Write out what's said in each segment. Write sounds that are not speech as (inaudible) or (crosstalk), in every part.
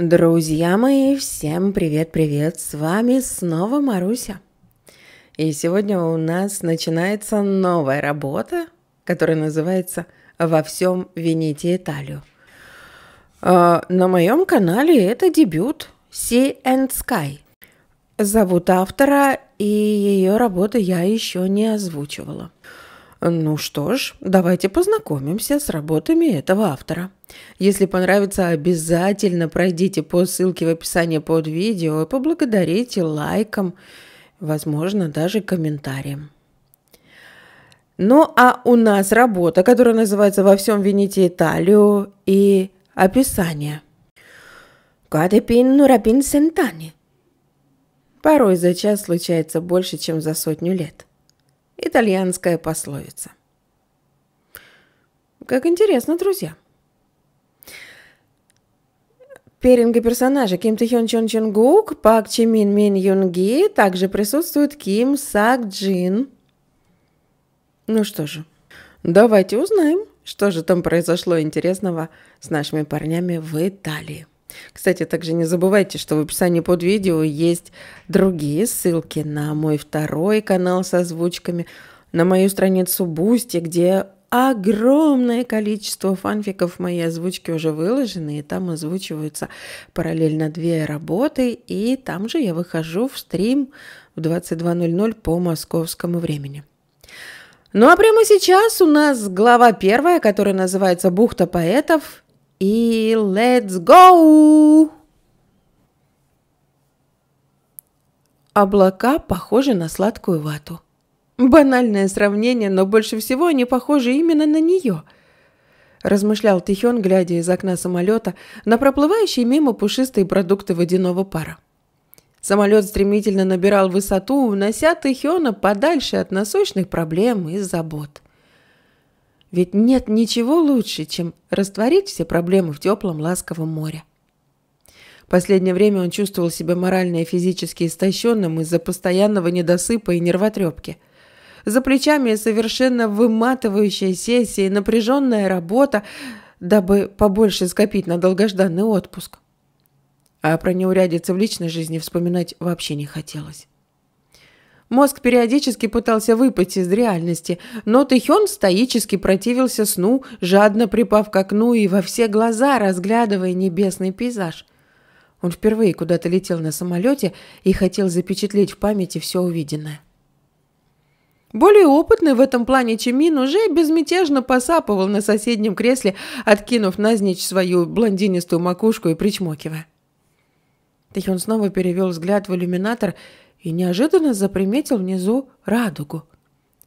Друзья мои, всем привет-привет! С вами снова Маруся. И сегодня у нас начинается новая работа, которая называется «Во всем вините Италию». А, на моем канале это дебют Sea and Sky. Зовут автора, и ее работу я еще не озвучивала. Ну что ж, давайте познакомимся с работами этого автора. Если понравится, обязательно пройдите по ссылке в описании под видео и поблагодарите лайком, возможно, даже комментарием. Ну а у нас работа, которая называется «Во всем вините Италию» и описание. Каде пин, «Кадепин нурапин сентани». Порой за час случается больше, чем за сотню лет. Итальянская пословица. Как интересно, друзья. Перинга персонажа Ким Тэ Хён Чон Чон Гук, Пак Чи Мин Мин Юн Ги, также присутствует Ким Сак Джин. Ну что же, давайте узнаем, что же там произошло интересного с нашими парнями в Италии. Кстати, также не забывайте, что в описании под видео есть другие ссылки на мой второй канал с озвучками, на мою страницу Бусти, где огромное количество фанфиков моей озвучки уже выложены, и там озвучиваются параллельно две работы, и там же я выхожу в стрим в 22.00 по московскому времени. Ну а прямо сейчас у нас глава первая, которая называется «Бухта поэтов», и let's go! Облака похожи на сладкую вату. Банальное сравнение, но больше всего они похожи именно на нее. Размышлял Тихен, глядя из окна самолета на проплывающие мимо пушистые продукты водяного пара. Самолет стремительно набирал высоту, унося Тихена подальше от насущных проблем и забот. Ведь нет ничего лучше, чем растворить все проблемы в теплом ласковом море. Последнее время он чувствовал себя морально и физически истощенным из-за постоянного недосыпа и нервотрепки. За плечами совершенно выматывающая сессия и напряженная работа, дабы побольше скопить на долгожданный отпуск. А про неурядицы в личной жизни вспоминать вообще не хотелось. Мозг периодически пытался выпасть из реальности, но Тэхён стоически противился сну, жадно припав к окну и во все глаза разглядывая небесный пейзаж. Он впервые куда-то летел на самолете и хотел запечатлеть в памяти все увиденное. Более опытный в этом плане Чимин уже безмятежно посапывал на соседнем кресле, откинув назничь свою блондинистую макушку и причмокивая. Тэхён снова перевел взгляд в иллюминатор и неожиданно заприметил внизу радугу.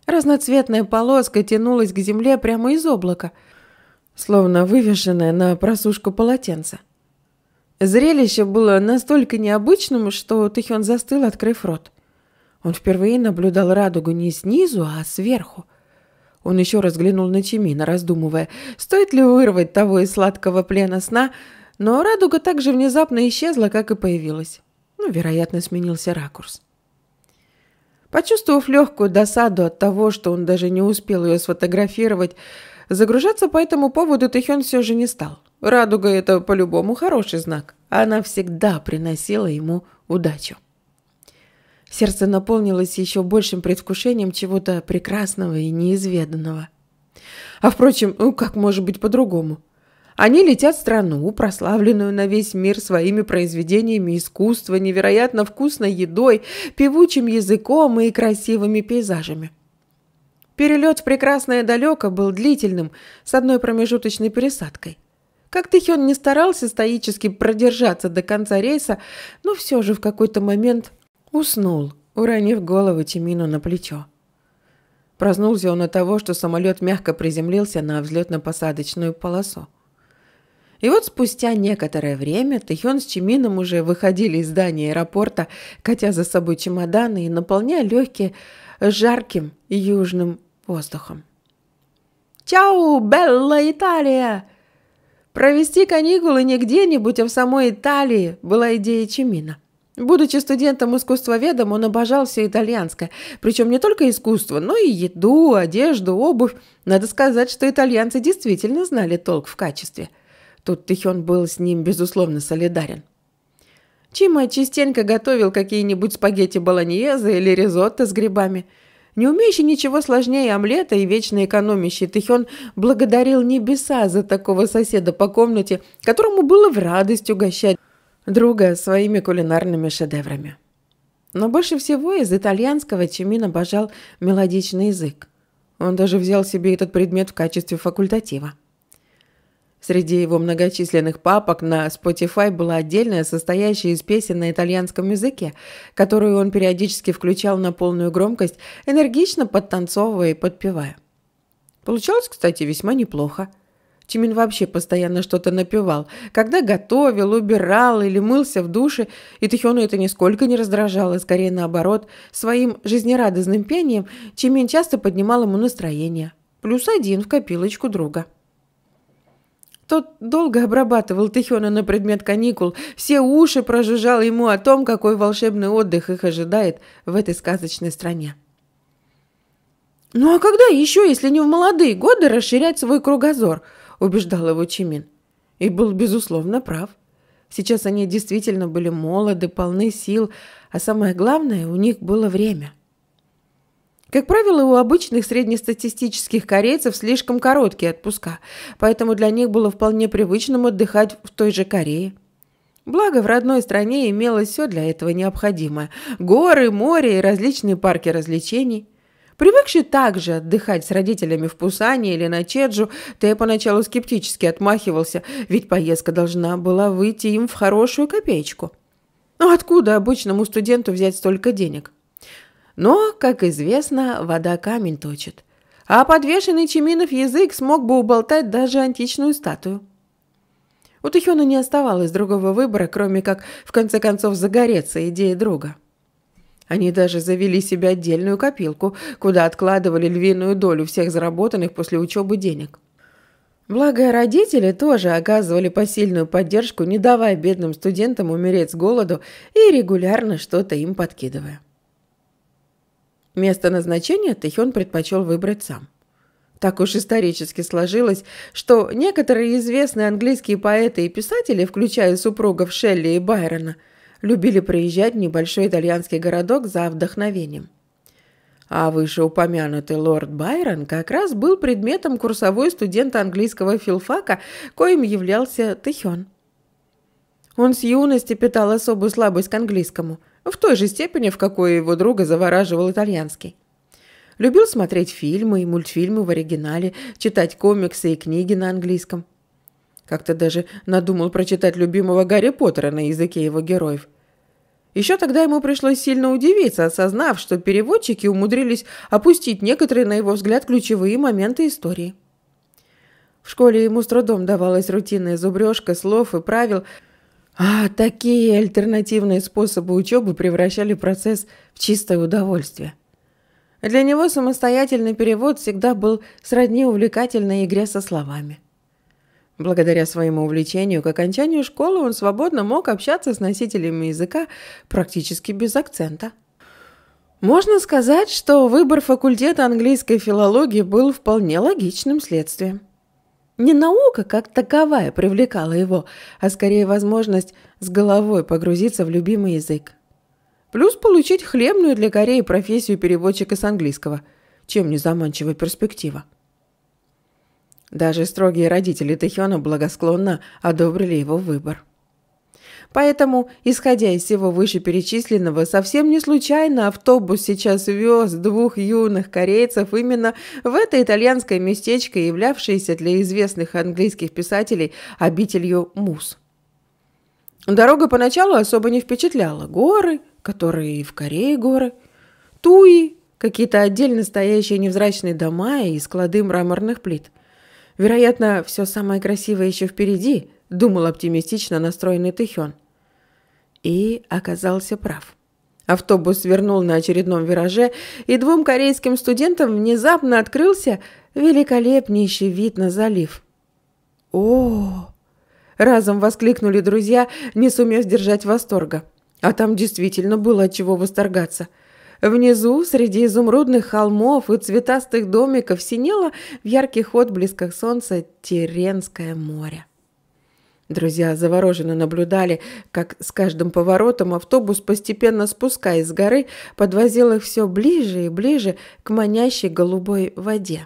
Разноцветная полоска тянулась к земле прямо из облака, словно вывешенная на просушку полотенца. Зрелище было настолько необычным, что Тихион застыл, открыв рот. Он впервые наблюдал радугу не снизу, а сверху. Он еще раз глянул на Чемина, раздумывая, стоит ли вырвать того из сладкого плена сна, но радуга так же внезапно исчезла, как и появилась. Ну, вероятно, сменился ракурс. Почувствовав легкую досаду от того, что он даже не успел ее сфотографировать, загружаться по этому поводу Тэхён все же не стал. Радуга – это по-любому хороший знак. Она всегда приносила ему удачу. Сердце наполнилось еще большим предвкушением чего-то прекрасного и неизведанного. А впрочем, ну как может быть по-другому? Они летят в страну, прославленную на весь мир своими произведениями искусства, невероятно вкусной едой, певучим языком и красивыми пейзажами. Перелет в прекрасное далеко был длительным, с одной промежуточной пересадкой. Как Тэхён не старался стоически продержаться до конца рейса, но все же в какой-то момент уснул, уронив голову Тимину на плечо. Проснулся он от того, что самолет мягко приземлился на взлетно-посадочную полосу. И вот спустя некоторое время Тэхён с Чимином уже выходили из здания аэропорта, катя за собой чемоданы и наполняя легкие жарким южным воздухом. «Чау, Белла Италия!» Провести каникулы не где-нибудь, а в самой Италии была идея Чимина. Будучи студентом искусствоведом, он обожал все итальянское. Причем не только искусство, но и еду, одежду, обувь. Надо сказать, что итальянцы действительно знали толк в качестве – Тут Тихён был с ним, безусловно, солидарен. Чима частенько готовил какие-нибудь спагетти болоньезе или ризотто с грибами. Не умеющий ничего сложнее омлета и вечно экономящий Тихён благодарил небеса за такого соседа по комнате, которому было в радость угощать друга своими кулинарными шедеврами. Но больше всего из итальянского Чимин обожал мелодичный язык. Он даже взял себе этот предмет в качестве факультатива. Среди его многочисленных папок на Spotify была отдельная, состоящая из песен на итальянском языке, которую он периодически включал на полную громкость, энергично подтанцовывая и подпевая. Получалось, кстати, весьма неплохо. Тимин вообще постоянно что-то напевал, когда готовил, убирал или мылся в душе, и Тихону это нисколько не раздражало, скорее наоборот, своим жизнерадостным пением Тимин часто поднимал ему настроение. Плюс один в копилочку друга. Тот долго обрабатывал Тихона на предмет каникул, все уши прожужжал ему о том, какой волшебный отдых их ожидает в этой сказочной стране. «Ну а когда еще, если не в молодые годы, расширять свой кругозор?» – убеждал его Чимин. И был, безусловно, прав. Сейчас они действительно были молоды, полны сил, а самое главное, у них было время – как правило, у обычных среднестатистических корейцев слишком короткие отпуска, поэтому для них было вполне привычным отдыхать в той же Корее. Благо, в родной стране имелось все для этого необходимое – горы, море и различные парки развлечений. Привыкший также отдыхать с родителями в Пусане или на Чеджу, Тэй поначалу скептически отмахивался, ведь поездка должна была выйти им в хорошую копеечку. Но откуда обычному студенту взять столько денег? Но, как известно, вода камень точит. А подвешенный Чеминов язык смог бы уболтать даже античную статую. У Тихона не оставалось другого выбора, кроме как в конце концов загореться идеей друга. Они даже завели себе отдельную копилку, куда откладывали львиную долю всех заработанных после учебы денег. Благо, родители тоже оказывали посильную поддержку, не давая бедным студентам умереть с голоду и регулярно что-то им подкидывая. Место назначения Тэхён предпочел выбрать сам. Так уж исторически сложилось, что некоторые известные английские поэты и писатели, включая супругов Шелли и Байрона, любили приезжать в небольшой итальянский городок за вдохновением. А вышеупомянутый лорд Байрон как раз был предметом курсовой студента английского филфака, коим являлся Тэхён. Он с юности питал особую слабость к английскому – в той же степени, в какой его друга завораживал итальянский. Любил смотреть фильмы и мультфильмы в оригинале, читать комиксы и книги на английском. Как-то даже надумал прочитать любимого Гарри Поттера на языке его героев. Еще тогда ему пришлось сильно удивиться, осознав, что переводчики умудрились опустить некоторые, на его взгляд, ключевые моменты истории. В школе ему с трудом давалась рутинная зубрежка слов и правил – а такие альтернативные способы учебы превращали процесс в чистое удовольствие. Для него самостоятельный перевод всегда был сродни увлекательной игре со словами. Благодаря своему увлечению к окончанию школы он свободно мог общаться с носителями языка практически без акцента. Можно сказать, что выбор факультета английской филологии был вполне логичным следствием. Не наука как таковая привлекала его, а скорее возможность с головой погрузиться в любимый язык. Плюс получить хлебную для Кореи профессию переводчика с английского, чем не заманчивая перспектива. Даже строгие родители Тэхёна благосклонно одобрили его выбор. Поэтому, исходя из всего вышеперечисленного, совсем не случайно автобус сейчас вез двух юных корейцев именно в это итальянское местечко, являвшееся для известных английских писателей обителью Мус. Дорога поначалу особо не впечатляла. Горы, которые и в Корее горы, туи, какие-то отдельно стоящие невзрачные дома и склады мраморных плит. Вероятно, все самое красивое еще впереди – думал оптимистично настроенный Тихён. И оказался прав. Автобус свернул на очередном вираже, и двум корейским студентам внезапно открылся великолепнейший вид на залив. о Разом воскликнули друзья, не сумев сдержать восторга. А там действительно было от чего восторгаться. Внизу, среди изумрудных холмов и цветастых домиков, синело в ярких отблесках солнца Теренское море. Друзья завороженно наблюдали, как с каждым поворотом автобус, постепенно спускаясь с горы, подвозил их все ближе и ближе к манящей голубой воде.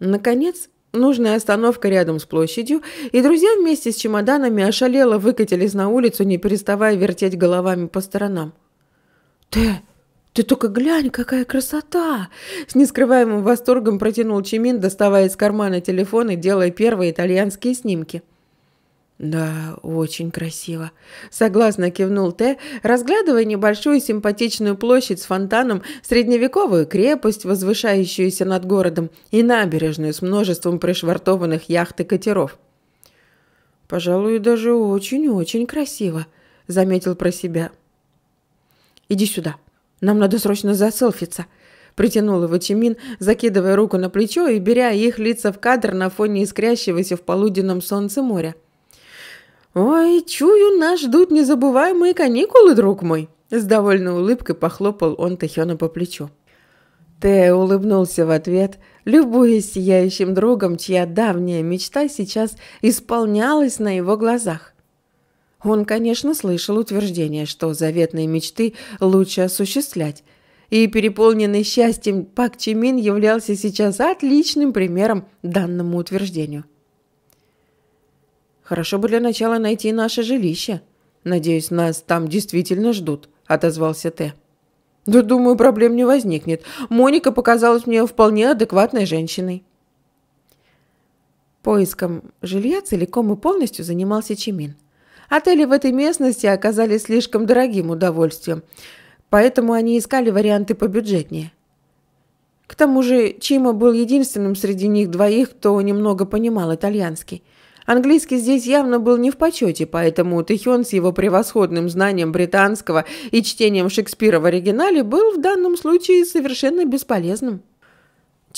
Наконец, нужная остановка рядом с площадью, и друзья вместе с чемоданами ошалело выкатились на улицу, не переставая вертеть головами по сторонам. «Ты «Ты только глянь, какая красота!» С нескрываемым восторгом протянул Чимин, доставая из кармана телефон и делая первые итальянские снимки. «Да, очень красиво», — согласно кивнул Т, разглядывая небольшую симпатичную площадь с фонтаном, средневековую крепость, возвышающуюся над городом, и набережную с множеством пришвартованных яхт и катеров. «Пожалуй, даже очень-очень красиво», — заметил про себя. «Иди сюда», — нам надо срочно заселфиться», – притянул его Чимин, закидывая руку на плечо и беря их лица в кадр на фоне искрящегося в полуденном солнце моря. «Ой, чую, нас ждут незабываемые каникулы, друг мой!» С довольной улыбкой похлопал он Тэхёна по плечу. Тэ улыбнулся в ответ, любуясь сияющим другом, чья давняя мечта сейчас исполнялась на его глазах. Он, конечно, слышал утверждение, что заветные мечты лучше осуществлять. И переполненный счастьем Пак Чимин являлся сейчас отличным примером данному утверждению. «Хорошо бы для начала найти наше жилище. Надеюсь, нас там действительно ждут», — отозвался Т. «Да, думаю, проблем не возникнет. Моника показалась мне вполне адекватной женщиной». Поиском жилья целиком и полностью занимался Чимин. Отели в этой местности оказались слишком дорогим удовольствием, поэтому они искали варианты побюджетнее. К тому же Чима был единственным среди них двоих, кто немного понимал итальянский. Английский здесь явно был не в почете, поэтому Тэхён с его превосходным знанием британского и чтением Шекспира в оригинале был в данном случае совершенно бесполезным.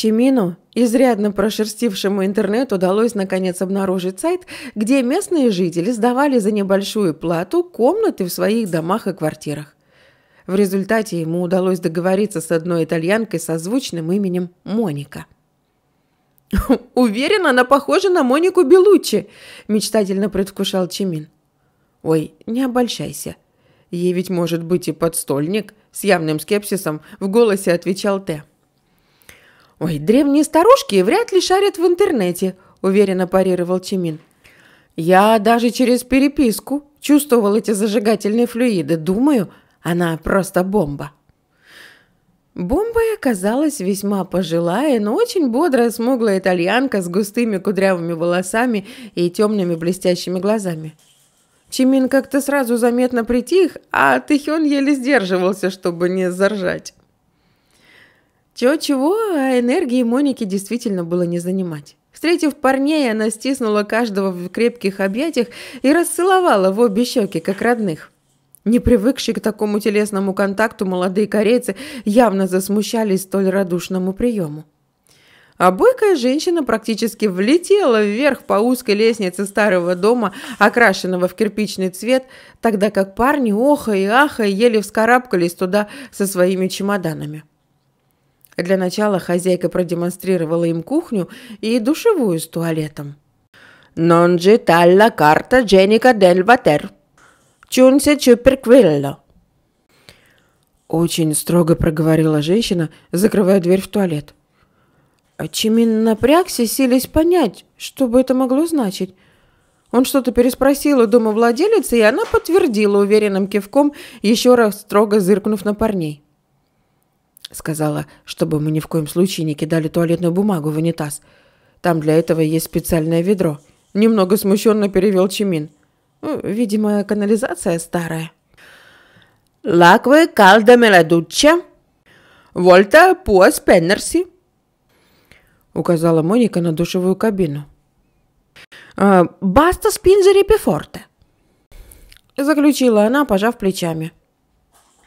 Чимину, изрядно прошерстившему интернет, удалось наконец обнаружить сайт, где местные жители сдавали за небольшую плату комнаты в своих домах и квартирах. В результате ему удалось договориться с одной итальянкой со звучным именем Моника. (laughs) «Уверен, она похожа на Монику Белуччи», – мечтательно предвкушал Чимин. «Ой, не обольщайся. Ей ведь может быть и подстольник», – с явным скепсисом в голосе отвечал Т. «Ой, древние старушки вряд ли шарят в интернете», – уверенно парировал Тимин. «Я даже через переписку чувствовал эти зажигательные флюиды. Думаю, она просто бомба». Бомбой оказалась весьма пожилая, но очень бодрая смуглая итальянка с густыми кудрявыми волосами и темными блестящими глазами. Чимин как-то сразу заметно притих, а Тэхён еле сдерживался, чтобы не заржать. Чего-чего, а энергии Моники действительно было не занимать. Встретив парней, она стиснула каждого в крепких объятиях и расцеловала в обе щеки, как родных. Не привыкшие к такому телесному контакту молодые корейцы явно засмущались столь радушному приему. А бойкая женщина практически влетела вверх по узкой лестнице старого дома, окрашенного в кирпичный цвет, тогда как парни оха и аха еле вскарабкались туда со своими чемоданами. Для начала хозяйка продемонстрировала им кухню и душевую с туалетом. Нонжи талла карта Дженника дель Ватер. Чунсе чуперквилло». Очень строго проговорила женщина, закрывая дверь в туалет. Чимин напрягся, сились понять, что бы это могло значить. Он что-то переспросил у домовладелицы, и она подтвердила уверенным кивком, еще раз строго зыркнув на парней. Сказала, чтобы мы ни в коем случае не кидали туалетную бумагу в унитаз. Там для этого есть специальное ведро. Немного смущенно перевел Чимин. Ну, видимо, канализация старая. Лаквы калда меладучча. Вольта пуас пеннерси. Указала Моника на душевую кабину. «Э, «Баста спинзери пифорте», заключила она, пожав плечами.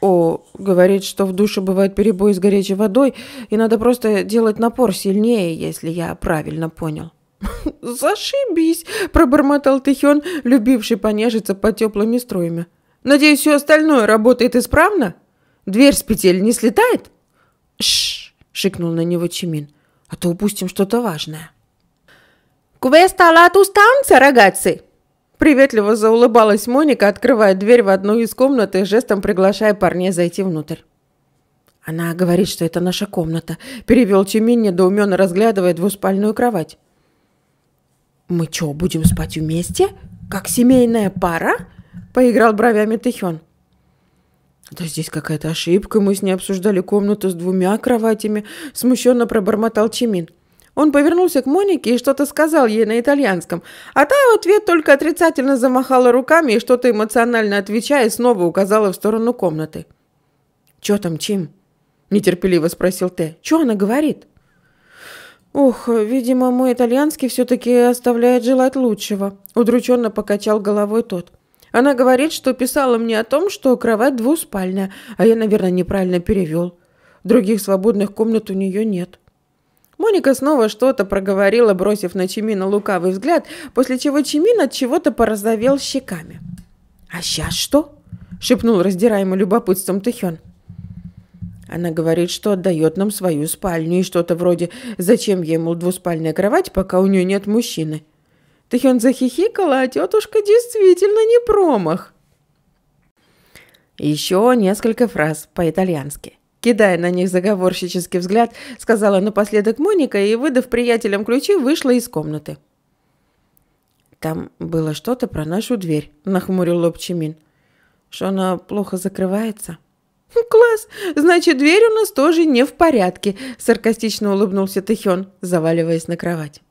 О говорит, что в душе бывает перебой с горячей водой, и надо просто делать напор сильнее, если я правильно понял. (laughs) «Зашибись!» – пробормотал Тихион, любивший понежиться под теплыми струями. «Надеюсь, все остальное работает исправно? Дверь с петель не слетает?» «Шш!» – шикнул на него Чимин. «А то упустим что-то важное». «Квест алату станца, рогатцы!» Приветливо заулыбалась Моника, открывая дверь в одну из комнат и жестом приглашая парня зайти внутрь. «Она говорит, что это наша комната», – перевел Тюмин, недоуменно разглядывая двуспальную кровать. «Мы чё, будем спать вместе? Как семейная пара?» – поиграл бровями Тихён. «Да здесь какая-то ошибка, мы с ней обсуждали комнату с двумя кроватями», – смущенно пробормотал Чимин. – он повернулся к Монике и что-то сказал ей на итальянском, а та в ответ только отрицательно замахала руками и что-то эмоционально отвечая, снова указала в сторону комнаты. «Чё там, Чим?» – нетерпеливо спросил Т. «Чё она говорит?» «Ух, видимо, мой итальянский все-таки оставляет желать лучшего», – удрученно покачал головой тот. «Она говорит, что писала мне о том, что кровать двуспальная, а я, наверное, неправильно перевел. Других свободных комнат у нее нет». Моника снова что-то проговорила, бросив на Чимина лукавый взгляд, после чего Чимин от чего-то порозовел щеками. «А сейчас что?» – шепнул раздираемый любопытством Тэхён. Она говорит, что отдает нам свою спальню и что-то вроде «Зачем ей, мол, двуспальная кровать, пока у нее нет мужчины?» Тэхён захихикала, а тетушка действительно не промах. Еще несколько фраз по-итальянски – Кидая на них заговорщический взгляд, сказала напоследок Моника и, выдав приятелям ключи, вышла из комнаты. «Там было что-то про нашу дверь», — нахмурил лоб Чимин. «Что она плохо закрывается?» «Хм, «Класс! Значит, дверь у нас тоже не в порядке», — саркастично улыбнулся Тэхён, заваливаясь на кровать.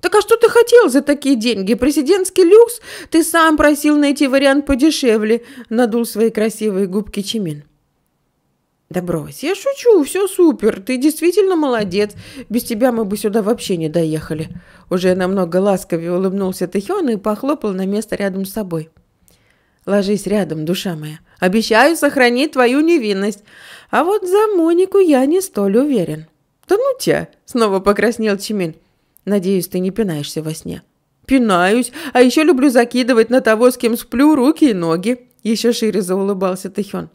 «Так а что ты хотел за такие деньги? Президентский люкс? Ты сам просил найти вариант подешевле», — надул свои красивые губки Чимин. «Да брось, я шучу, все супер, ты действительно молодец. Без тебя мы бы сюда вообще не доехали». Уже намного ласковее улыбнулся Тэхён и похлопал на место рядом с собой. «Ложись рядом, душа моя. Обещаю сохранить твою невинность. А вот за Монику я не столь уверен». «Да ну тебя!» – снова покраснел Чимин. «Надеюсь, ты не пинаешься во сне». «Пинаюсь, а еще люблю закидывать на того, с кем сплю, руки и ноги». Еще шире заулыбался Тэхён.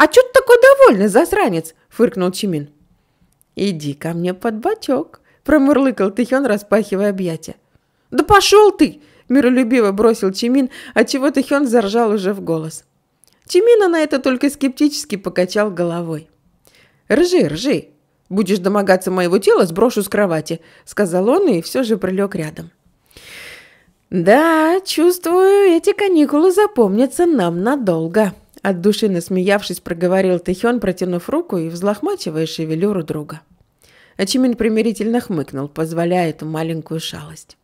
«А чё ты такой довольный, засранец?» – фыркнул Чимин. «Иди ко мне под бочок», – промурлыкал Тихён, распахивая объятия. «Да пошел ты!» – миролюбиво бросил Чимин, отчего Тихён заржал уже в голос. Чимина на это только скептически покачал головой. «Ржи, ржи! Будешь домогаться моего тела, сброшу с кровати», – сказал он и все же прилег рядом. «Да, чувствую, эти каникулы запомнятся нам надолго», от души насмеявшись, проговорил Тэхён, протянув руку и взлохмачивая шевелюру друга. Ачимин примирительно хмыкнул, позволяя эту маленькую шалость.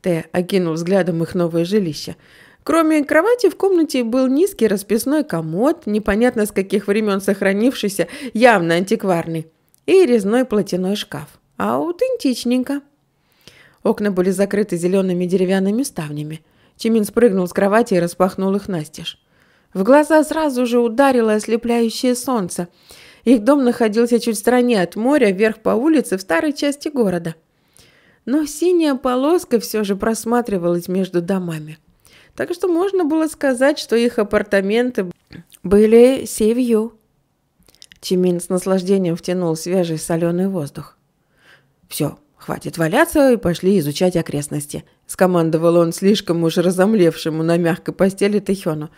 Тэ окинул взглядом их новое жилище. Кроме кровати в комнате был низкий расписной комод, непонятно с каких времен сохранившийся, явно антикварный, и резной платяной шкаф. Аутентичненько. Окна были закрыты зелеными деревянными ставнями. Чимин спрыгнул с кровати и распахнул их настежь. В глаза сразу же ударило ослепляющее солнце. Их дом находился чуть в стороне от моря, вверх по улице, в старой части города. Но синяя полоска все же просматривалась между домами. Так что можно было сказать, что их апартаменты были севью. Чимин с наслаждением втянул свежий соленый воздух. «Все, хватит валяться и пошли изучать окрестности», – скомандовал он слишком уж разомлевшему на мягкой постели Тэхёну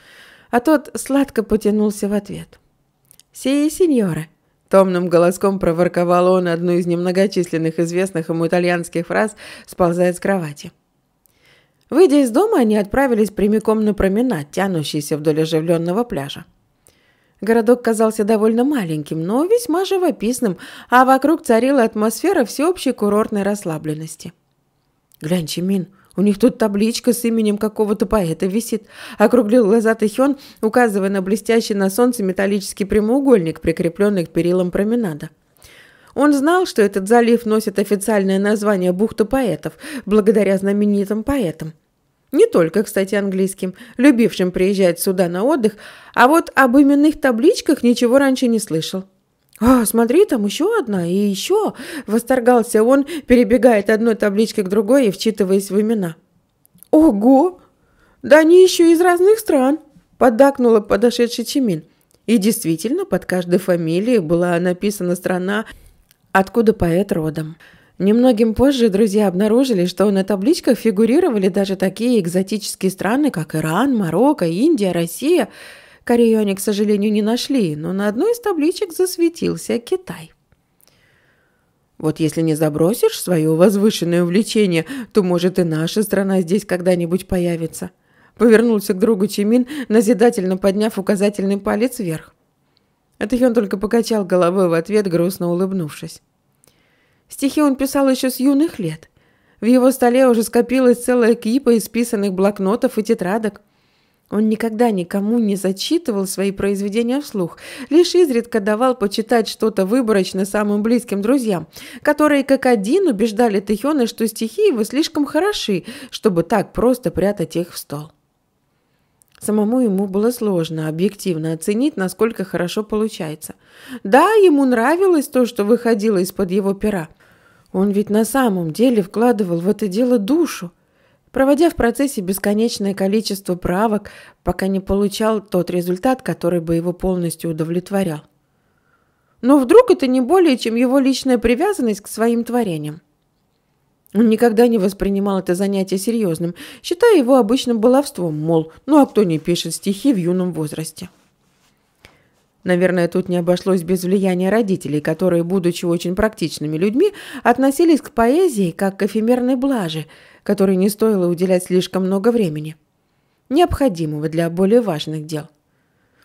а тот сладко потянулся в ответ. «Сии, сеньора!» – томным голоском проворковал он одну из немногочисленных известных ему итальянских фраз, сползая с кровати. Выйдя из дома, они отправились прямиком на променад, тянущийся вдоль оживленного пляжа. Городок казался довольно маленьким, но весьма живописным, а вокруг царила атмосфера всеобщей курортной расслабленности. «Глянь, Чимин!» У них тут табличка с именем какого-то поэта висит. Округлил глаза Тэхён, указывая на блестящий на солнце металлический прямоугольник, прикрепленный к перилам променада. Он знал, что этот залив носит официальное название «Бухта поэтов», благодаря знаменитым поэтам. Не только, кстати, английским, любившим приезжать сюда на отдых, а вот об именных табличках ничего раньше не слышал. «А, смотри, там еще одна и еще!» – восторгался он, перебегая от одной таблички к другой и вчитываясь в имена. «Ого! Да они еще из разных стран!» – поддакнула подошедший Чимин. И действительно, под каждой фамилией была написана страна, откуда поэт родом. Немногим позже друзья обнаружили, что на табличках фигурировали даже такие экзотические страны, как Иран, Марокко, Индия, Россия – Корею они, к сожалению, не нашли, но на одной из табличек засветился Китай. Вот если не забросишь свое возвышенное увлечение, то, может, и наша страна здесь когда-нибудь появится. Повернулся к другу Чимин, назидательно подняв указательный палец вверх. Это Хён только покачал головой в ответ, грустно улыбнувшись. Стихи он писал еще с юных лет. В его столе уже скопилась целая кипа исписанных блокнотов и тетрадок – он никогда никому не зачитывал свои произведения вслух, лишь изредка давал почитать что-то выборочно самым близким друзьям, которые как один убеждали Тихёна, что стихи его слишком хороши, чтобы так просто прятать их в стол. Самому ему было сложно объективно оценить, насколько хорошо получается. Да, ему нравилось то, что выходило из-под его пера. Он ведь на самом деле вкладывал в это дело душу проводя в процессе бесконечное количество правок, пока не получал тот результат, который бы его полностью удовлетворял. Но вдруг это не более, чем его личная привязанность к своим творениям. Он никогда не воспринимал это занятие серьезным, считая его обычным баловством, мол, ну а кто не пишет стихи в юном возрасте. Наверное, тут не обошлось без влияния родителей, которые, будучи очень практичными людьми, относились к поэзии как к эфемерной блаже, которой не стоило уделять слишком много времени, необходимого для более важных дел.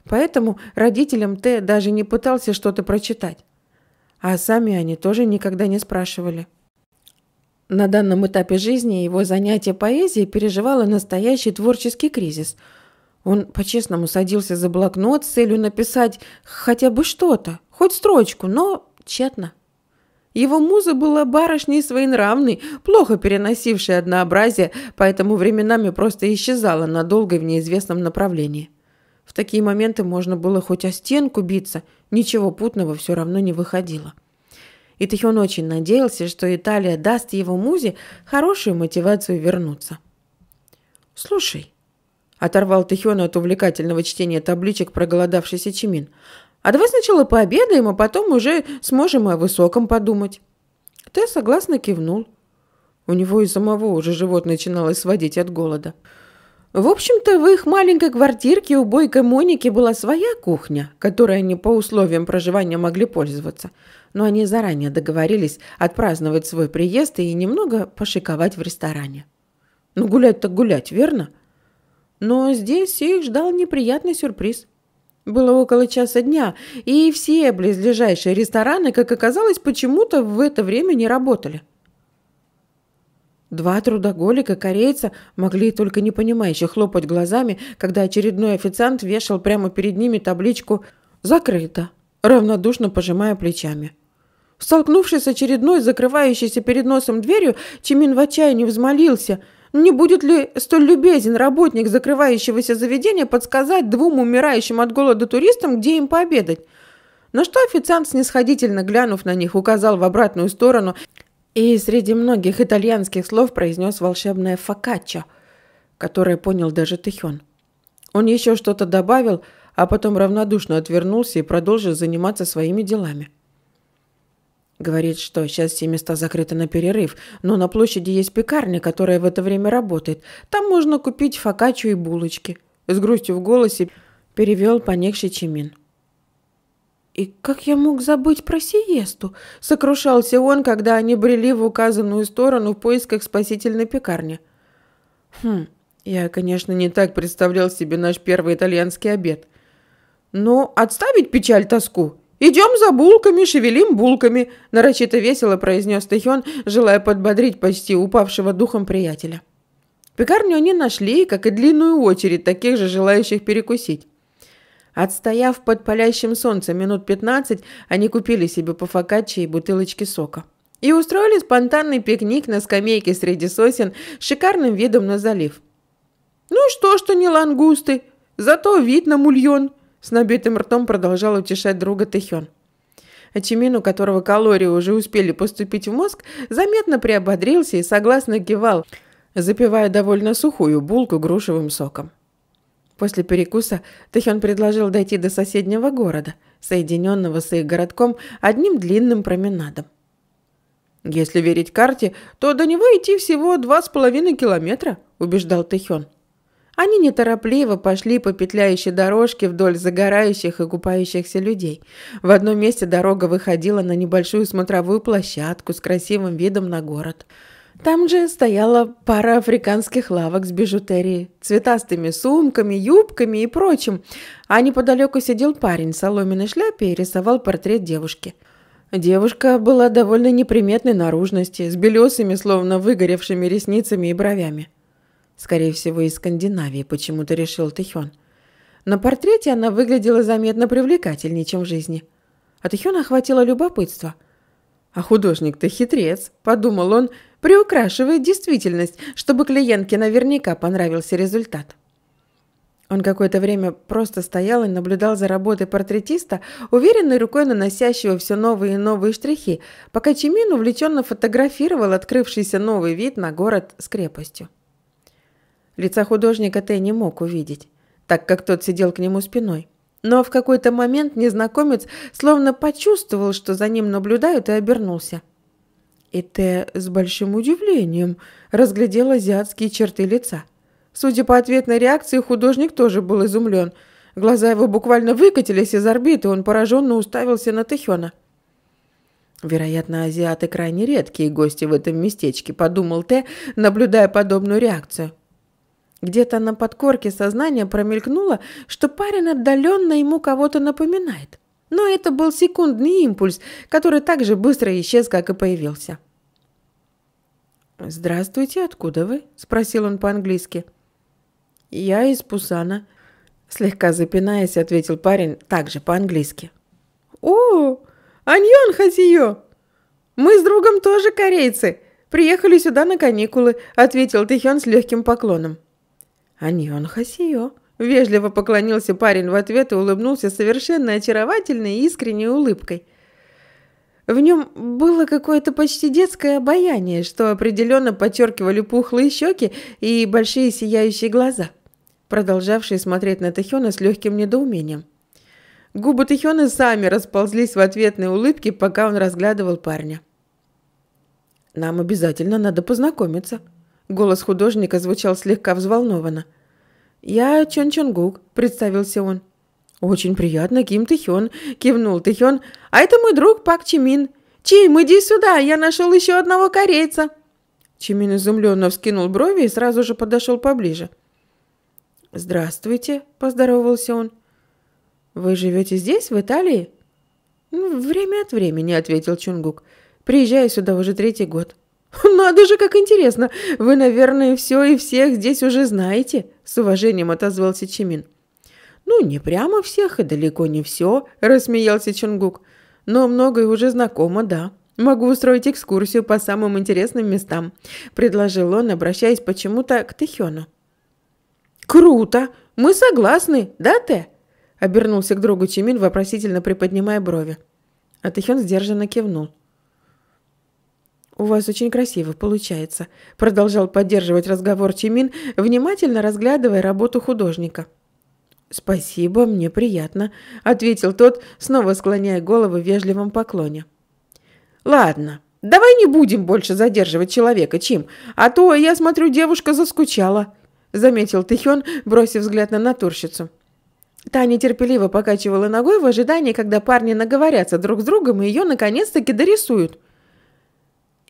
Поэтому родителям Т даже не пытался что-то прочитать. А сами они тоже никогда не спрашивали. На данном этапе жизни его занятие поэзией переживало настоящий творческий кризис – он по-честному садился за блокнот с целью написать хотя бы что-то, хоть строчку, но тщетно. Его муза была барышней своенравной, плохо переносившей однообразие, поэтому временами просто исчезала надолго в неизвестном направлении. В такие моменты можно было хоть о стенку биться, ничего путного все равно не выходило. И он очень надеялся, что Италия даст его музе хорошую мотивацию вернуться. «Слушай», Оторвал Тихиона от увлекательного чтения табличек проголодавшийся Чимин. «А давай сначала пообедаем, а потом уже сможем о высоком подумать». Тэ согласно кивнул. У него и самого уже живот начиналось сводить от голода. В общем-то, в их маленькой квартирке у Бойкой Моники была своя кухня, которой они по условиям проживания могли пользоваться. Но они заранее договорились отпраздновать свой приезд и немного пошиковать в ресторане. Ну, гулять так гулять, верно? Но здесь их ждал неприятный сюрприз. Было около часа дня, и все близлежащие рестораны, как оказалось, почему-то в это время не работали. Два трудоголика-корейца могли только непонимающе хлопать глазами, когда очередной официант вешал прямо перед ними табличку «Закрыто», равнодушно пожимая плечами. Столкнувшись с очередной закрывающейся перед носом дверью, Чимин в отчаянии взмолился – не будет ли столь любезен работник закрывающегося заведения подсказать двум умирающим от голода туристам, где им пообедать? На что официант, снисходительно глянув на них, указал в обратную сторону и среди многих итальянских слов произнес волшебное «фокаччо», которое понял даже Тихен. Он еще что-то добавил, а потом равнодушно отвернулся и продолжил заниматься своими делами. Говорит, что сейчас все места закрыты на перерыв, но на площади есть пекарня, которая в это время работает. Там можно купить фокаччо и булочки. С грустью в голосе перевел поникший Чимин. «И как я мог забыть про сиесту?» – сокрушался он, когда они брели в указанную сторону в поисках спасительной пекарни. «Хм, я, конечно, не так представлял себе наш первый итальянский обед. Но отставить печаль-тоску «Идем за булками, шевелим булками», – нарочито весело произнес Тэхён, желая подбодрить почти упавшего духом приятеля. Пекарню они нашли, как и длинную очередь таких же желающих перекусить. Отстояв под палящим солнцем минут пятнадцать, они купили себе по фокаччи и бутылочки сока. И устроили спонтанный пикник на скамейке среди сосен с шикарным видом на залив. «Ну что, что не лангусты, зато вид на мульон», с набитым ртом продолжал утешать друга Тэхён. Ачимин, у которого калории уже успели поступить в мозг, заметно приободрился и согласно кивал, запивая довольно сухую булку грушевым соком. После перекуса Тэхён предложил дойти до соседнего города, соединенного с их городком одним длинным променадом. «Если верить карте, то до него идти всего два с половиной километра», – убеждал Тэхён. Они неторопливо пошли по петляющей дорожке вдоль загорающих и купающихся людей. В одном месте дорога выходила на небольшую смотровую площадку с красивым видом на город. Там же стояла пара африканских лавок с бижутерией, цветастыми сумками, юбками и прочим, а неподалеку сидел парень в соломенной шляпе и рисовал портрет девушки – Девушка была довольно неприметной наружности, с белесыми, словно выгоревшими ресницами и бровями. Скорее всего, из Скандинавии почему-то решил Тэхён. На портрете она выглядела заметно привлекательнее, чем в жизни. А Тэхёна охватило любопытство. «А художник-то хитрец», – подумал он, – приукрашивает действительность, чтобы клиентке наверняка понравился результат. Он какое-то время просто стоял и наблюдал за работой портретиста, уверенной рукой наносящего все новые и новые штрихи, пока Чимин увлеченно фотографировал открывшийся новый вид на город с крепостью. Лица художника Тэ не мог увидеть, так как тот сидел к нему спиной. Но в какой-то момент незнакомец словно почувствовал, что за ним наблюдают, и обернулся. И Тэ с большим удивлением разглядел азиатские черты лица. Судя по ответной реакции, художник тоже был изумлен. Глаза его буквально выкатились из орбиты, он пораженно уставился на Тэхёна. Вероятно, азиаты крайне редкие гости в этом местечке, подумал Тэ, наблюдая подобную реакцию. Где-то на подкорке сознания промелькнуло, что парень отдаленно ему кого-то напоминает. Но это был секундный импульс, который так же быстро исчез, как и появился. «Здравствуйте, откуда вы?» – спросил он по-английски. «Я из Пусана», – слегка запинаясь, ответил парень также по-английски. «О, аньон хасиё! Мы с другом тоже корейцы!» «Приехали сюда на каникулы», – ответил Тэхён с легким поклоном. «Они он хасио». Вежливо поклонился парень в ответ и улыбнулся совершенно очаровательной и искренней улыбкой. В нем было какое-то почти детское обаяние, что определенно подчеркивали пухлые щеки и большие сияющие глаза, продолжавшие смотреть на Тахиона с легким недоумением. Губы Тахиона сами расползлись в ответной улыбке, пока он разглядывал парня. «Нам обязательно надо познакомиться», Голос художника звучал слегка взволнованно. «Я Чон Чонгук», – представился он. «Очень приятно, Ким Тэхён», – кивнул Тэхён. «А это мой друг Пак Чимин. Чим, иди сюда, я нашел еще одного корейца». Чимин изумленно вскинул брови и сразу же подошел поближе. «Здравствуйте», – поздоровался он. «Вы живете здесь, в Италии?» «Время от времени», – ответил Чунгук. «Приезжаю сюда уже третий год». (laughs) «Надо ну, же, как интересно! Вы, наверное, все и всех здесь уже знаете», — с уважением отозвался Чимин. «Ну, не прямо всех и далеко не все», — рассмеялся Чунгук. «Но многое уже знакомо, да. Могу устроить экскурсию по самым интересным местам», — предложил он, обращаясь почему-то к Тэхёну. «Круто! Мы согласны, да, Тэ?» — обернулся к другу Чимин, вопросительно приподнимая брови. А Тэхён сдержанно кивнул. «У вас очень красиво получается», – продолжал поддерживать разговор Чимин, внимательно разглядывая работу художника. «Спасибо, мне приятно», – ответил тот, снова склоняя голову в вежливом поклоне. «Ладно, давай не будем больше задерживать человека, Чим, а то, я смотрю, девушка заскучала», – заметил Тихён, бросив взгляд на натурщицу. Таня терпеливо покачивала ногой в ожидании, когда парни наговорятся друг с другом и ее наконец-таки дорисуют –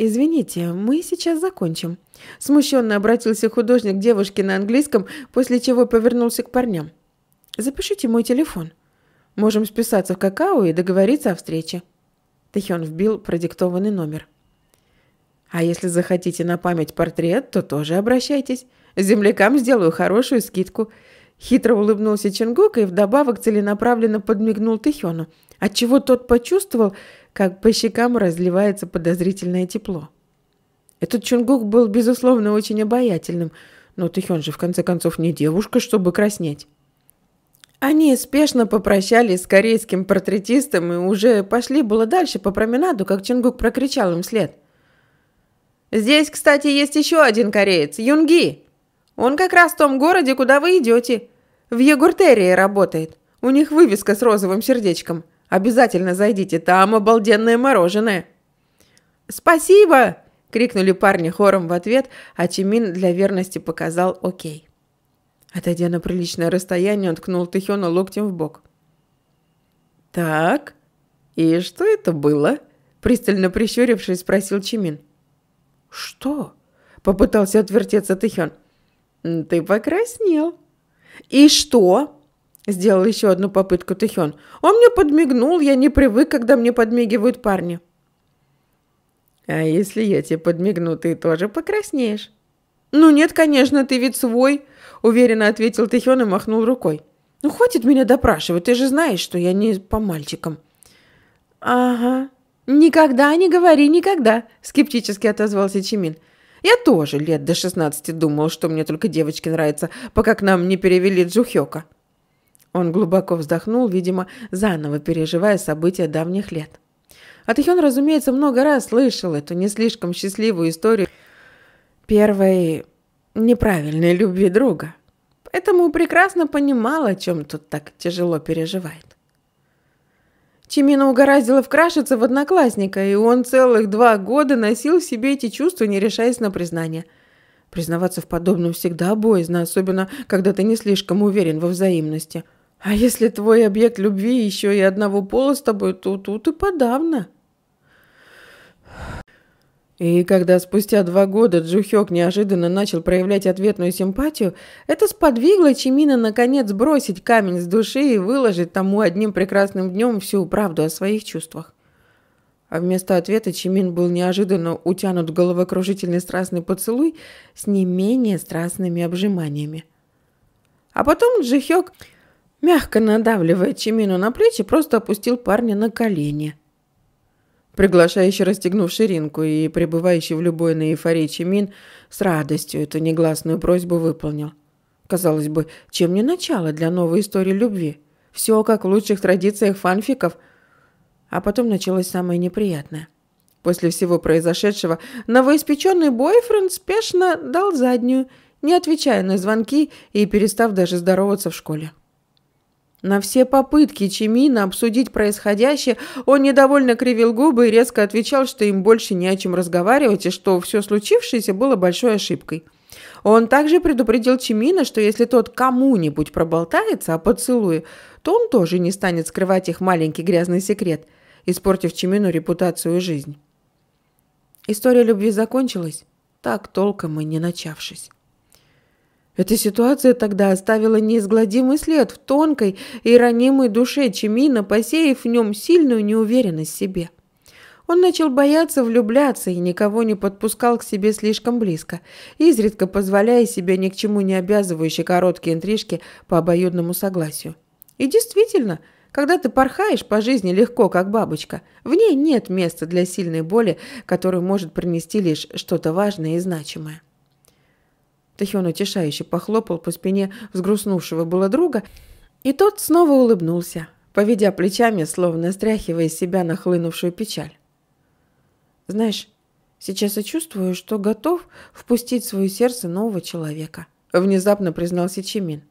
«Извините, мы сейчас закончим». Смущенно обратился художник к девушке на английском, после чего повернулся к парням. «Запишите мой телефон. Можем списаться в какао и договориться о встрече». Тэхён вбил продиктованный номер. «А если захотите на память портрет, то тоже обращайтесь. Землякам сделаю хорошую скидку». Хитро улыбнулся Чингук и вдобавок целенаправленно подмигнул Тэхёну, отчего тот почувствовал, как по щекам разливается подозрительное тепло. Этот Чунгук был, безусловно, очень обаятельным, но Тэхён же, в конце концов, не девушка, чтобы краснеть. Они спешно попрощались с корейским портретистом и уже пошли было дальше по променаду, как Чингук прокричал им вслед. «Здесь, кстати, есть еще один кореец, Юнги. Он как раз в том городе, куда вы идете. В Егуртерии работает. У них вывеска с розовым сердечком. Обязательно зайдите, там обалденное мороженое!» «Спасибо!» — крикнули парни хором в ответ, а Чимин для верности показал «Окей». Отойдя на приличное расстояние, он ткнул Тихёна локтем в бок. «Так, и что это было?» — пристально прищурившись, спросил Чимин. «Что?» — попытался отвертеться Тихён. «Ты покраснел». «И что?» Сделал еще одну попытку Тэхён. Он мне подмигнул, я не привык, когда мне подмигивают парни. А если я тебе подмигну, ты тоже покраснеешь? Ну нет, конечно, ты ведь свой, уверенно ответил Тэхён и махнул рукой. Ну хватит меня допрашивать, ты же знаешь, что я не по мальчикам. Ага, никогда не говори никогда, скептически отозвался Чимин. Я тоже лет до шестнадцати думал, что мне только девочки нравятся, пока к нам не перевели Джухёка. Он глубоко вздохнул, видимо, заново переживая события давних лет. Атахион, разумеется, много раз слышал эту не слишком счастливую историю первой неправильной любви друга. Поэтому прекрасно понимал, о чем тут так тяжело переживает. Чимина угораздило вкрашиться в одноклассника, и он целых два года носил в себе эти чувства, не решаясь на признание. Признаваться в подобном всегда боязно, особенно когда ты не слишком уверен во взаимности – а если твой объект любви еще и одного пола с тобой, то тут и подавно. И когда спустя два года Джухёк неожиданно начал проявлять ответную симпатию, это сподвигло Чимина наконец бросить камень с души и выложить тому одним прекрасным днем всю правду о своих чувствах. А вместо ответа Чимин был неожиданно утянут в головокружительный страстный поцелуй с не менее страстными обжиманиями. А потом Джихёк... Мягко надавливая Чимину на плечи, просто опустил парня на колени. Приглашающий, расстегнув ширинку и пребывающий в любой на эйфории Чимин, с радостью эту негласную просьбу выполнил. Казалось бы, чем не начало для новой истории любви? Все как в лучших традициях фанфиков. А потом началось самое неприятное – После всего произошедшего новоиспеченный бойфренд спешно дал заднюю, не отвечая на звонки и перестав даже здороваться в школе. На все попытки Чемина обсудить происходящее он недовольно кривил губы и резко отвечал, что им больше не о чем разговаривать и что все случившееся было большой ошибкой. Он также предупредил Чемина, что если тот кому-нибудь проболтается о поцелуе, то он тоже не станет скрывать их маленький грязный секрет, испортив Чемину репутацию и жизнь. История любви закончилась, так толком и не начавшись. Эта ситуация тогда оставила неизгладимый след в тонкой и ранимой душе Чемина, посеяв в нем сильную неуверенность в себе. Он начал бояться влюбляться и никого не подпускал к себе слишком близко, изредка позволяя себе ни к чему не обязывающие короткие интрижки по обоюдному согласию. И действительно, когда ты порхаешь по жизни легко, как бабочка, в ней нет места для сильной боли, которую может принести лишь что-то важное и значимое. Тахион утешающе похлопал по спине взгрустнувшего было друга, и тот снова улыбнулся, поведя плечами, словно стряхивая из себя нахлынувшую печаль. «Знаешь, сейчас я чувствую, что готов впустить в свое сердце нового человека», внезапно признался Чимин.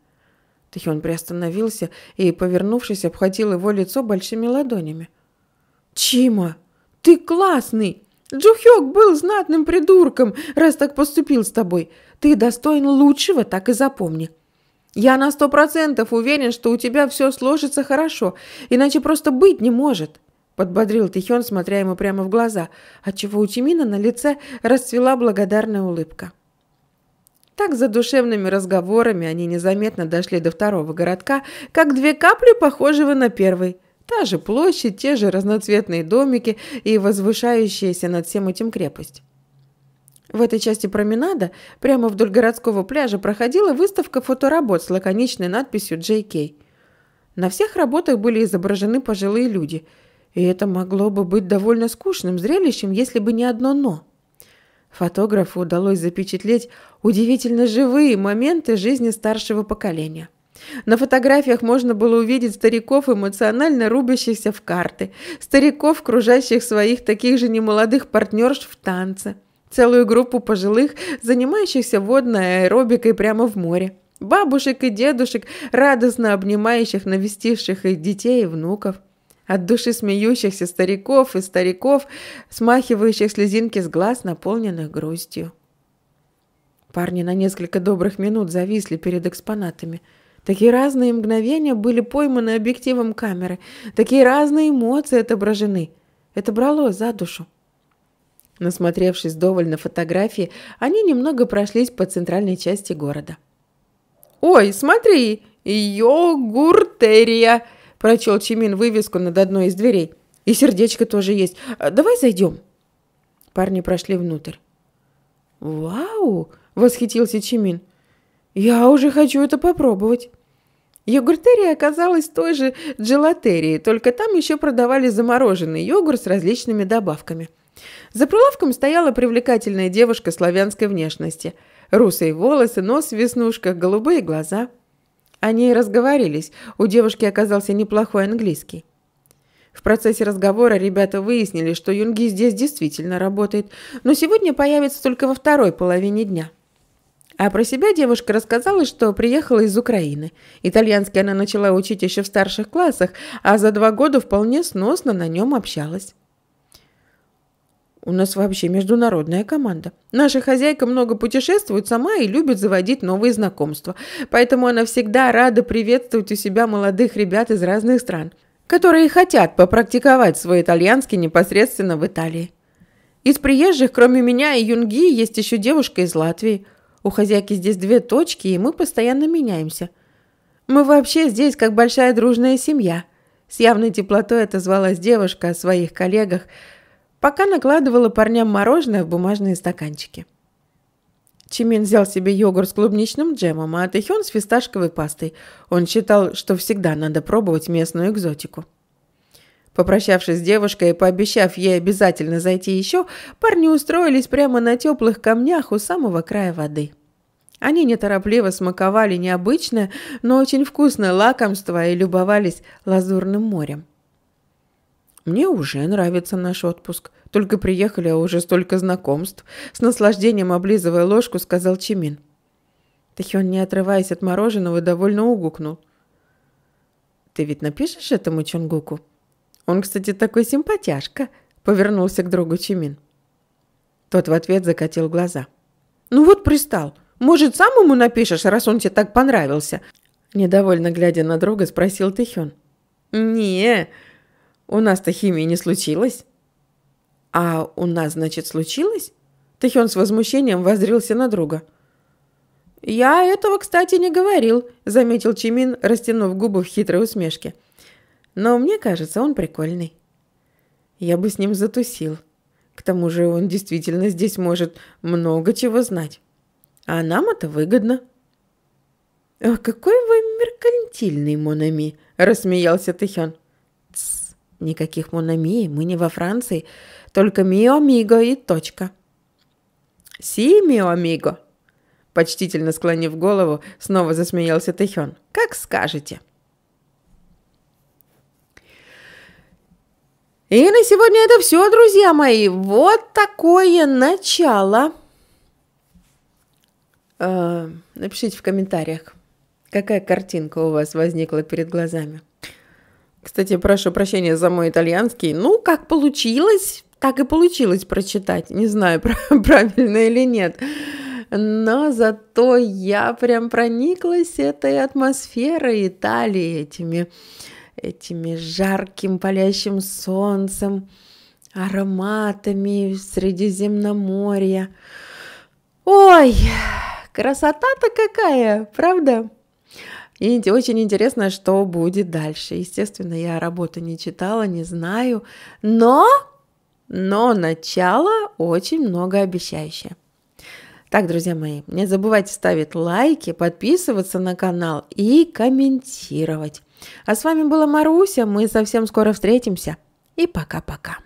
Тахион приостановился и, повернувшись, обхватил его лицо большими ладонями. «Чима, ты классный!» Джухёк был знатным придурком, раз так поступил с тобой. Ты достоин лучшего, так и запомни. Я на сто процентов уверен, что у тебя все сложится хорошо, иначе просто быть не может» подбодрил Тихён, смотря ему прямо в глаза, отчего у Тимина на лице расцвела благодарная улыбка. Так за душевными разговорами они незаметно дошли до второго городка, как две капли похожего на первый – Та же площадь, те же разноцветные домики и возвышающаяся над всем этим крепость. В этой части променада прямо вдоль городского пляжа проходила выставка фоторабот с лаконичной надписью J.K. На всех работах были изображены пожилые люди, и это могло бы быть довольно скучным зрелищем, если бы не одно «но». Фотографу удалось запечатлеть удивительно живые моменты жизни старшего поколения – на фотографиях можно было увидеть стариков, эмоционально рубящихся в карты, стариков, кружащих своих таких же немолодых партнерш в танце, целую группу пожилых, занимающихся водной аэробикой прямо в море, бабушек и дедушек, радостно обнимающих навестивших их детей и внуков, от души смеющихся стариков и стариков, смахивающих слезинки с глаз, наполненных грустью. Парни на несколько добрых минут зависли перед экспонатами – Такие разные мгновения были пойманы объективом камеры, такие разные эмоции отображены. Это брало за душу. Насмотревшись довольно фотографии, они немного прошлись по центральной части города. «Ой, смотри! Йогуртерия!» – прочел Чимин вывеску над одной из дверей. «И сердечко тоже есть. А, давай зайдем!» Парни прошли внутрь. «Вау!» – восхитился Чимин. «Я уже хочу это попробовать!» Йогуртерия оказалась той же джелатерии, только там еще продавали замороженный йогурт с различными добавками. За прилавком стояла привлекательная девушка славянской внешности. Русые волосы, нос в веснушках, голубые глаза. Они и разговорились, у девушки оказался неплохой английский. В процессе разговора ребята выяснили, что Юнги здесь действительно работает, но сегодня появится только во второй половине дня – а про себя девушка рассказала, что приехала из Украины. Итальянский она начала учить еще в старших классах, а за два года вполне сносно на нем общалась. У нас вообще международная команда. Наша хозяйка много путешествует сама и любит заводить новые знакомства. Поэтому она всегда рада приветствовать у себя молодых ребят из разных стран, которые хотят попрактиковать свой итальянский непосредственно в Италии. Из приезжих, кроме меня и Юнги, есть еще девушка из Латвии – у хозяйки здесь две точки, и мы постоянно меняемся. Мы вообще здесь как большая дружная семья». С явной теплотой отозвалась девушка о своих коллегах, пока накладывала парням мороженое в бумажные стаканчики. Чимин взял себе йогурт с клубничным джемом, а Атахён с фисташковой пастой. Он считал, что всегда надо пробовать местную экзотику. Попрощавшись с девушкой и пообещав ей обязательно зайти еще, парни устроились прямо на теплых камнях у самого края воды. Они неторопливо смаковали необычное, но очень вкусное лакомство и любовались лазурным морем. «Мне уже нравится наш отпуск. Только приехали, а уже столько знакомств», — с наслаждением облизывая ложку, сказал Чимин. Тахион, не отрываясь от мороженого, довольно угукнул. «Ты ведь напишешь этому Чонгуку?» Он, кстати, такой симпатяшка», — повернулся к другу Чимин. Тот в ответ закатил глаза. «Ну вот пристал. Может, сам ему напишешь, раз он тебе так понравился?» Недовольно глядя на друга, спросил Тихён. «Не, у нас-то химии не случилось». «А у нас, значит, случилось?» Тихён с возмущением воззрился на друга. «Я этого, кстати, не говорил», — заметил Чимин, растянув губы в хитрой усмешке. — но мне кажется, он прикольный. Я бы с ним затусил. К тому же он действительно здесь может много чего знать. А нам это выгодно. «О, «А какой вы меркантильный, Монами!» – рассмеялся Тэхён. «Тссс, никаких Монами, мы не во Франции, только Мио Миго и точка». «Си, Мио Миго!» – почтительно склонив голову, снова засмеялся Тэхён. «Как скажете!» И на сегодня это все, друзья мои. Вот такое начало. Э, напишите в комментариях, какая картинка у вас возникла перед глазами. Кстати, прошу прощения за мой итальянский. Ну, как получилось, так и получилось прочитать. Не знаю, (laughs) правильно или нет. Но зато я прям прониклась этой атмосферой Италии, этими этими жарким палящим солнцем, ароматами Средиземноморья. Ой, красота-то какая, правда? И очень интересно, что будет дальше. Естественно, я работы не читала, не знаю, но, но начало очень многообещающее. Так, друзья мои, не забывайте ставить лайки, подписываться на канал и комментировать. А с вами была Маруся, мы совсем скоро встретимся. И пока-пока.